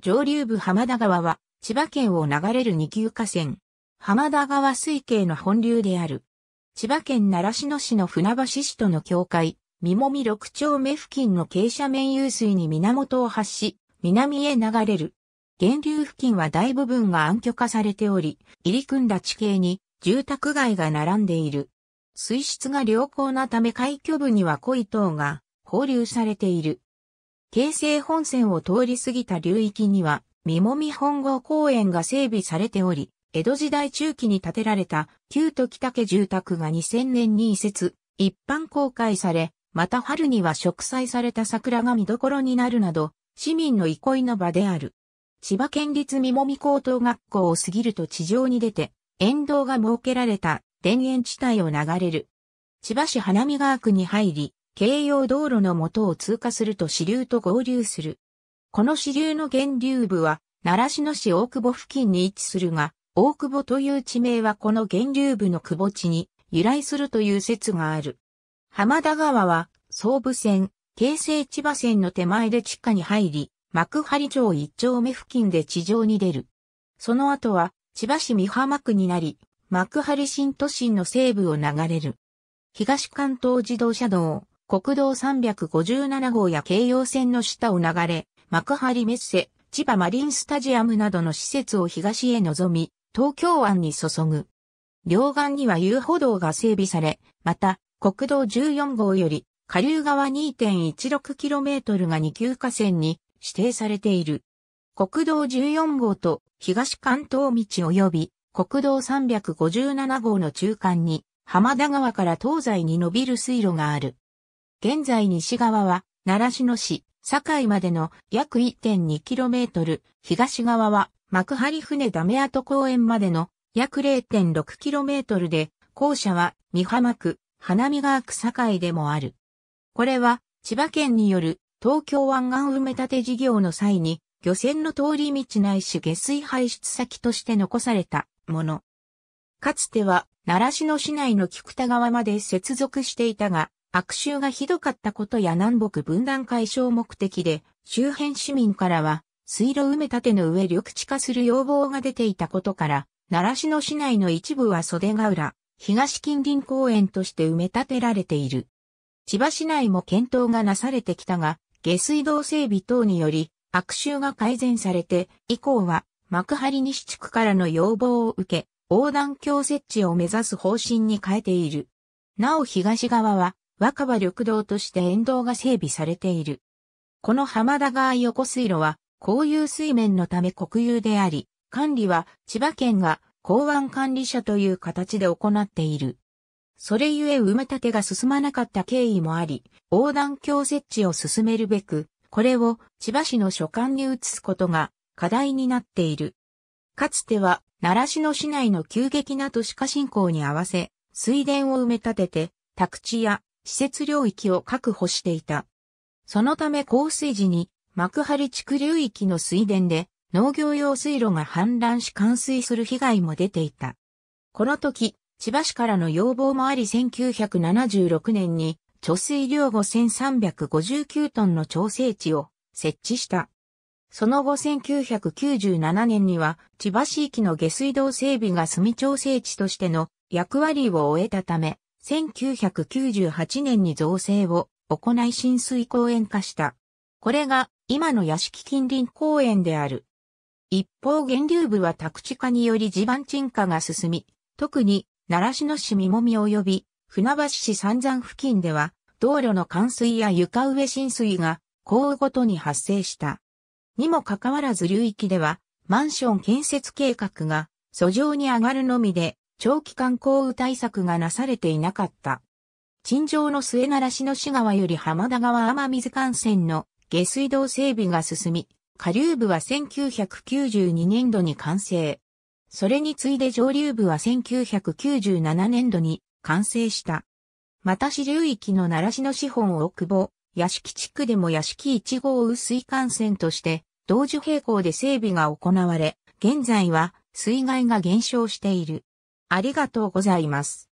上流部浜田川は、千葉県を流れる二級河川。浜田川水系の本流である。千葉県習志野市の船橋市との境界、三もみ六丁目付近の傾斜面湧水に源を発し、南へ流れる。源流付近は大部分が暗渠化されており、入り組んだ地形に住宅街が並んでいる。水質が良好なため海峡部には濃い塔が放流されている。京成本線を通り過ぎた流域には、三もみ本郷公園が整備されており、江戸時代中期に建てられた旧都北家住宅が2000年に移設、一般公開され、また春には植栽された桜が見どころになるなど、市民の憩いの場である。千葉県立三もみ高等学校を過ぎると地上に出て、沿道が設けられた田園地帯を流れる。千葉市花見川区に入り、京葉道路の元を通過すると支流と合流する。この支流の源流部は、奈良市の市大久保付近に位置するが、大久保という地名はこの源流部の窪地に由来するという説がある。浜田川は、総武線、京成千葉線の手前で地下に入り、幕張町一丁目付近で地上に出る。その後は、千葉市美浜区になり、幕張新都心の西部を流れる。東関東自動車道、国道357号や京葉線の下を流れ、幕張メッセ、千葉マリンスタジアムなどの施設を東へ望み、東京湾に注ぐ。両岸には遊歩道が整備され、また、国道14号より、下流側 2.16km が2級河川に指定されている。国道14号と東関東道及び国道357号の中間に、浜田川から東西に伸びる水路がある。現在西側は、奈良市の市、堺までの約 1.2km、東側は幕張船ダメ跡公園までの約 0.6km で、校舎は三浜区、花見川区堺でもある。これは、千葉県による東京湾岸埋め立て事業の際に、漁船の通り道ないし下水排出先として残されたもの。かつては、奈良市の市内の菊田川まで接続していたが、悪臭がひどかったことや南北分断解消目的で、周辺市民からは、水路埋め立ての上緑地化する要望が出ていたことから、奈良市の市内の一部は袖ヶ浦、東近隣公園として埋め立てられている。千葉市内も検討がなされてきたが、下水道整備等により、悪臭が改善されて、以降は、幕張西地区からの要望を受け、横断橋設置を目指す方針に変えている。なお東側は、若葉緑道として沿道が整備されている。この浜田川横水路は、公有水面のため国有であり、管理は千葉県が港湾管理者という形で行っている。それゆえ埋め立てが進まなかった経緯もあり、横断橋設置を進めるべく、これを千葉市の所管に移すことが課題になっている。かつては、奈良市の市内の急激な都市化進行に合わせ、水田を埋め立てて、宅地や施設領域を確保していた。そのため降水時に幕張地区流域の水田で農業用水路が氾濫し冠水する被害も出ていた。この時、千葉市からの要望もあり1976年に貯水量5359トンの調整値を設置した。その後1997年には千葉市域の下水道整備が住み調整地としての役割を終えたため、1998年に造成を行い浸水公園化した。これが今の屋敷近隣公園である。一方源流部は宅地化により地盤沈下が進み、特に奈良市の市見もみ及び船橋市三山付近では道路の冠水や床上浸水が降雨ごとに発生した。にもかかわらず流域ではマンション建設計画が訴状に上がるのみで長期間降雨対策がなされていなかった。陳情の末ならしの市川より浜田川雨水幹線の下水道整備が進み、下流部は1992年度に完成。それに次いで上流部は1997年度に完成した。また支流域の奈良市の資本を久保、屋敷地区でも屋敷1号雨水幹線として、同時並行で整備が行われ、現在は水害が減少している。ありがとうございます。